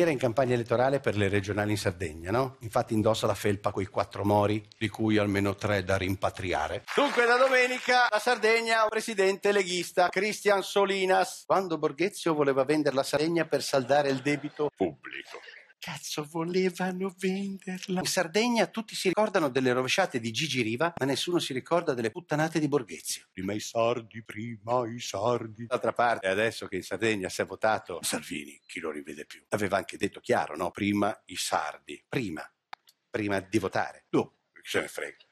era in campagna elettorale per le regionali in Sardegna, no? Infatti indossa la felpa coi quattro mori, di cui almeno tre da rimpatriare. Dunque da domenica la Sardegna, presidente leghista Cristian Solinas. Quando Borghezio voleva vendere la Sardegna per saldare il debito pubblico. Cazzo, volevano venderla. In Sardegna tutti si ricordano delle rovesciate di Gigi Riva, ma nessuno si ricorda delle puttanate di Borghezio. Prima i sardi, prima i sardi. D'altra parte, adesso che in Sardegna si è votato Salvini, chi lo rivede più? Aveva anche detto chiaro, no? Prima i sardi, prima, prima di votare. No, boh, chi se ne frega.